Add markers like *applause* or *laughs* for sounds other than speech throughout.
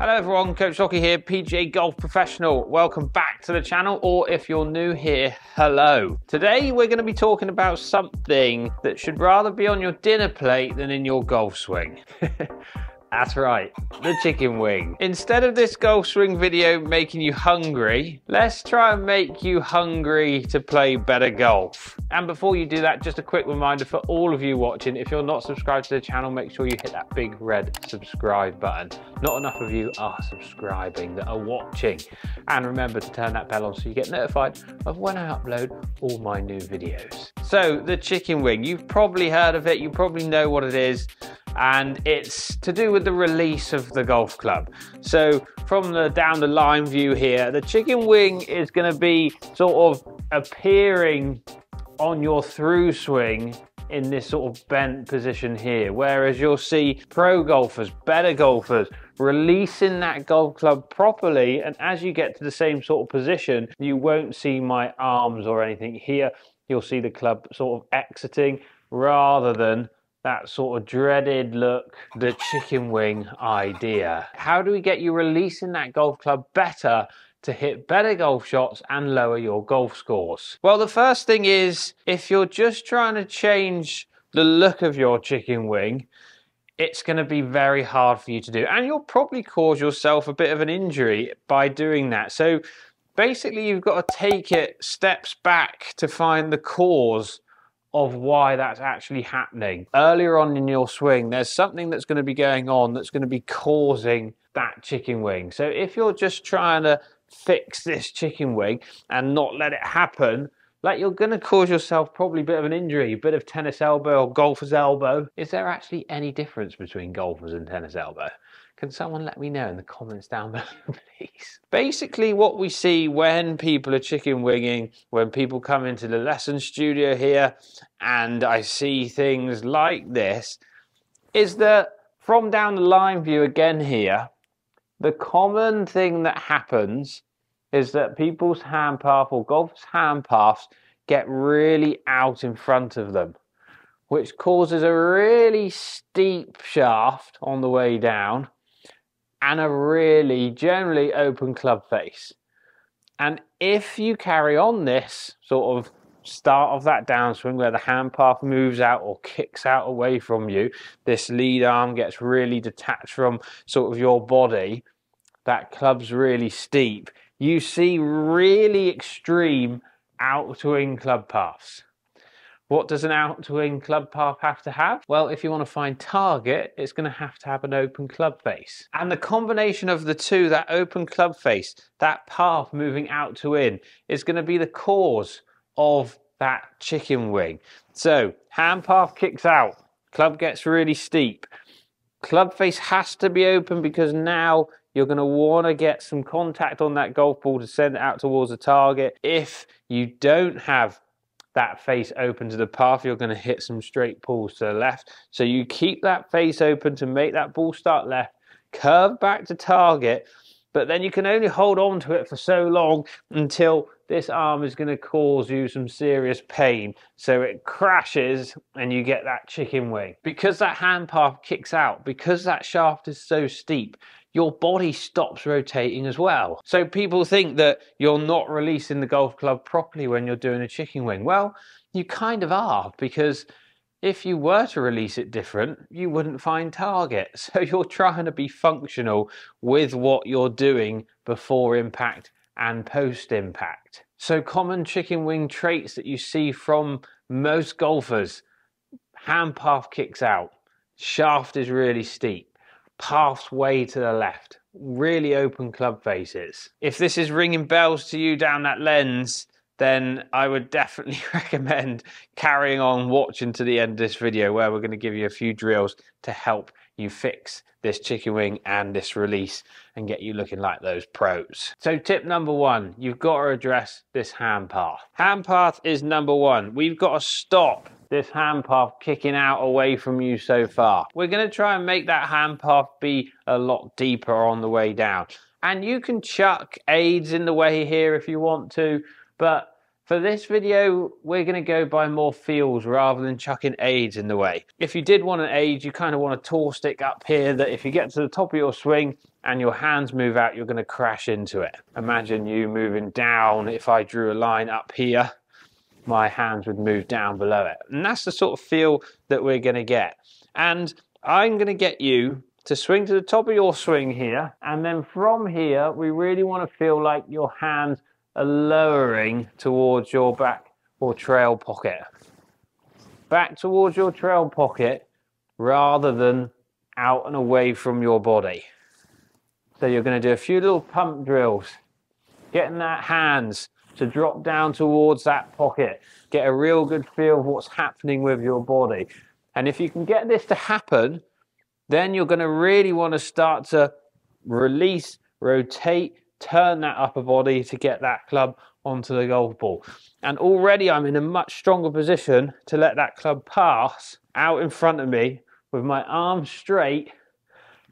Hello everyone, Coach Hockey here, PGA Golf Professional. Welcome back to the channel, or if you're new here, hello. Today we're going to be talking about something that should rather be on your dinner plate than in your golf swing. *laughs* That's right, the chicken wing. Instead of this golf swing video making you hungry, let's try and make you hungry to play better golf. And before you do that, just a quick reminder for all of you watching, if you're not subscribed to the channel, make sure you hit that big red subscribe button. Not enough of you are subscribing that are watching. And remember to turn that bell on so you get notified of when I upload all my new videos. So the chicken wing, you've probably heard of it, you probably know what it is, and it's to do with the release of the golf club. So from the down the line view here, the chicken wing is gonna be sort of appearing on your through swing in this sort of bent position here. Whereas you'll see pro golfers, better golfers, releasing that golf club properly. And as you get to the same sort of position, you won't see my arms or anything here. You'll see the club sort of exiting rather than that sort of dreaded look, the chicken wing idea. How do we get you releasing that golf club better to hit better golf shots and lower your golf scores? Well, the first thing is if you're just trying to change the look of your chicken wing, it's going to be very hard for you to do. And you'll probably cause yourself a bit of an injury by doing that. So basically, you've got to take it steps back to find the cause of why that's actually happening. Earlier on in your swing, there's something that's going to be going on that's going to be causing that chicken wing. So if you're just trying to fix this chicken wing and not let it happen, like you're going to cause yourself probably a bit of an injury, a bit of tennis elbow or golfer's elbow. Is there actually any difference between golfers and tennis elbow? Can someone let me know in the comments down *laughs* below, please? Basically, what we see when people are chicken winging, when people come into the lesson studio here and I see things like this, is that from down the line view again here, the common thing that happens is that people's hand path or golfers' hand paths get really out in front of them, which causes a really steep shaft on the way down and a really generally open club face. And if you carry on this sort of start of that downswing where the hand path moves out or kicks out away from you, this lead arm gets really detached from sort of your body, that club's really steep. You see really extreme outwing club paths. What does an outwing club path have to have? Well, if you want to find target, it's going to have to have an open club face. And the combination of the two, that open club face, that path moving out to in, is going to be the cause of that chicken wing. So hand path kicks out, club gets really steep. Club face has to be open because now you're going to want to get some contact on that golf ball to send it out towards the target. If you don't have that face open to the path, you're going to hit some straight pulls to the left. So you keep that face open to make that ball start left, curve back to target, but then you can only hold on to it for so long until this arm is going to cause you some serious pain. So it crashes and you get that chicken wing. Because that hand path kicks out, because that shaft is so steep, your body stops rotating as well. So people think that you're not releasing the golf club properly when you're doing a chicken wing. Well, you kind of are because if you were to release it different, you wouldn't find target. *laughs* So you're trying to be functional with what you're doing before impact and post impact. So common chicken wing traits that you see from most golfers, hand path kicks out, shaft is really steep, pathway to the left. Really open club faces. If this is ringing bells to you down that lens, then I would *laughs* definitely recommend carrying on watching to the end of this video where we're going to give you a few drills to help you fix this chicken wing and this release and get you looking like those pros. So tip number one, you've got to address this hand path. Hand path is number one. We've got to stop this hand path kicking out away from you so far. We're going to try and make that hand path be a lot deeper on the way down. And you can chuck aids in the way here if you want to, but for this video, we're going to go by more feels rather than chucking aids in the way. If you did want an aid, you kind of want a tall stick up here that if you get to the top of your swing and your hands move out, you're going to crash into it. Imagine you moving down if I drew a line up here my hands would move down below it. And that's the sort of feel that we're gonna get. And I'm gonna get you to swing to the top of your swing here. And then from here, we really wanna feel like your hands are lowering towards your back or trail pocket. Back towards your trail pocket rather than out and away from your body. So you're going to do a few little pump drills, getting that hands to drop down towards that pocket, get a real good feel of what's happening with your body. And if you can get this to happen, then you're going to really want to start to release, rotate, turn that upper body to get that club onto the golf ball. And already I'm in a much stronger position to let that club pass out in front of me with my arms straight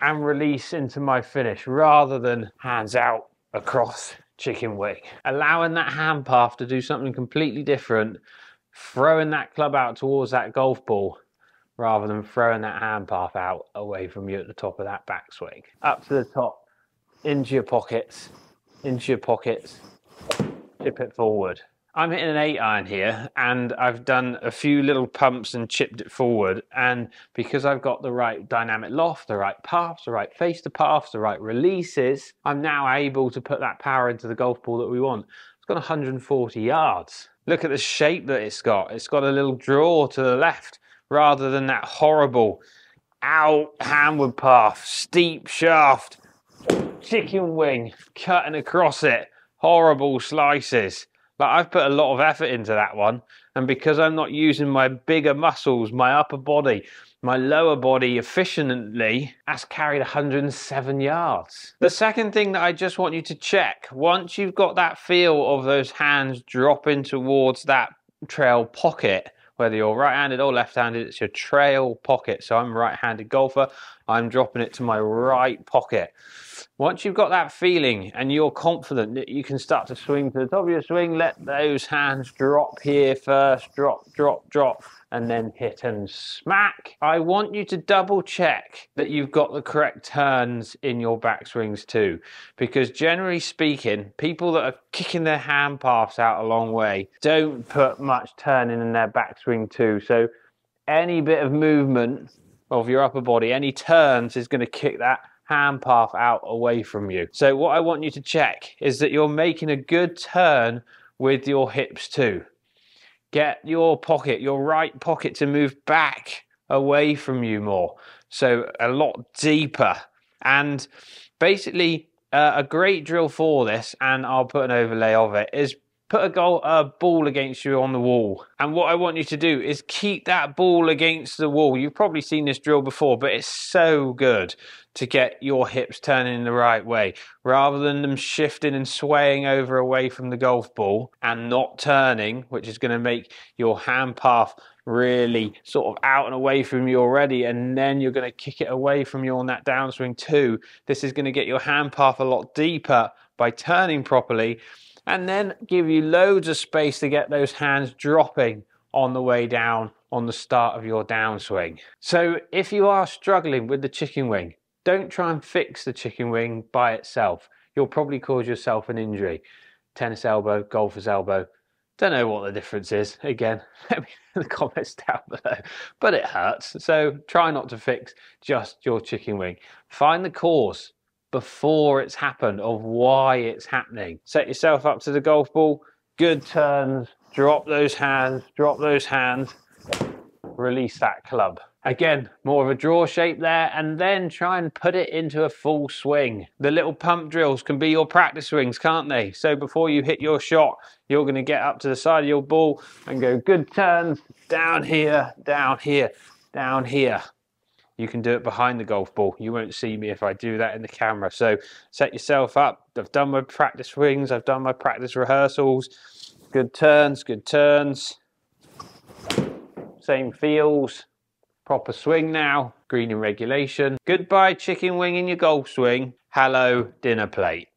and release into my finish rather than hands out across chicken wing. Allowing that hand path to do something completely different, throwing that club out towards that golf ball rather than throwing that hand path out away from you at the top of that backswing. Up to the top, into your pockets, into your pockets, chip it forward. I'm hitting an eight iron here and I've done a few little pumps and chipped it forward. And because I've got the right dynamic loft, the right paths, the right face to paths, the right releases, I'm now able to put that power into the golf ball that we want. It's got 140 yards. Look at the shape that it's got. It's got a little draw to the left rather than that horrible out handward path, steep shaft, chicken wing cutting across it, horrible slices. Like I've put a lot of effort into that one, and because I'm not using my bigger muscles, my upper body, my lower body efficiently, that's carried 107 yards. The second thing that I just want you to check, once you've got that feel of those hands dropping towards that trail pocket, whether you're right-handed or left-handed, it's your trail pocket. So I'm right-handed golfer, I'm dropping it to my right pocket. Once you've got that feeling and you're confident that you can start to swing to the top of your swing, let those hands drop here first, drop, drop, drop and then hit and smack. I want you to double check that you've got the correct turns in your backswings too, because generally speaking, people that are kicking their hand paths out a long way don't put much turning in their backswing too. So any bit of movement of your upper body, any turns is going to kick that hand path out away from you. So what I want you to check is that you're making a good turn with your hips too. Get your pocket, your right pocket to move back away from you more. So a lot deeper. And basically, uh, a great drill for this, and I'll put an overlay of it, is put a goal a ball against you on the wall and what i want you to do is keep that ball against the wall you've probably seen this drill before but it's so good to get your hips turning the right way rather than them shifting and swaying over away from the golf ball and not turning which is going to make your hand path really sort of out and away from you already and then you're going to kick it away from you on that downswing too this is going to get your hand path a lot deeper by turning properly and then give you loads of space to get those hands dropping on the way down on the start of your downswing. So if you are struggling with the chicken wing, don't try and fix the chicken wing by itself. You'll probably cause yourself an injury. Tennis elbow, golfer's elbow. Don't know what the difference is. Again, *laughs* let me know in the comments down below. But it hurts. So try not to fix just your chicken wing. Find the cause before it's happened of why it's happening. Set yourself up to the golf ball, good turns, drop those hands, drop those hands, release that club. Again, more of a draw shape there, and then try and put it into a full swing. The little pump drills can be your practice swings, can't they? So before you hit your shot, you're going to get up to the side of your ball and go good turns down here, down here, down here. You can do it behind the golf ball. You won't see me if I do that in the camera. So set yourself up. I've done my practice rings. I've done my practice rehearsals. Good turns, good turns. Same feels. Proper swing now. Green in regulation. Goodbye chicken wing in your golf swing. Hello dinner plate.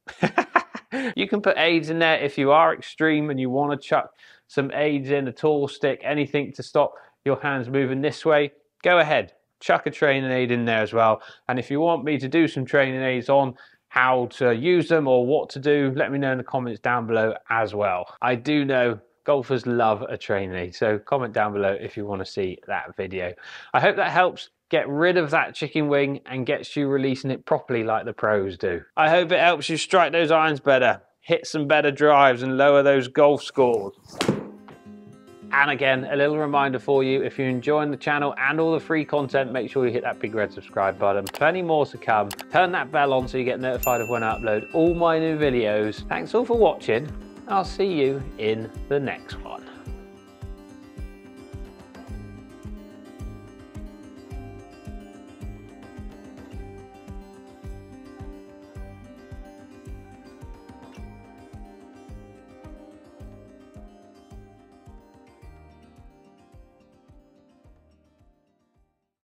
*laughs* you can put aids in there if you are extreme and you want to chuck some aids in, a tall stick, anything to stop your hands moving this way. Go ahead, chuck a training aid in there as well. And if you want me to do some training aids on how to use them or what to do, let me know in the comments down below as well. I do know golfers love a training aid, so comment down below if you want to see that video. I hope that helps get rid of that chicken wing and gets you releasing it properly like the pros do. I hope it helps you strike those irons better, hit some better drives and lower those golf scores. And again, a little reminder for you, if you're enjoying the channel and all the free content, make sure you hit that big red subscribe button. Plenty more to come. Turn that bell on so you get notified of when I upload all my new videos. Thanks all for watching. I'll see you in the next one.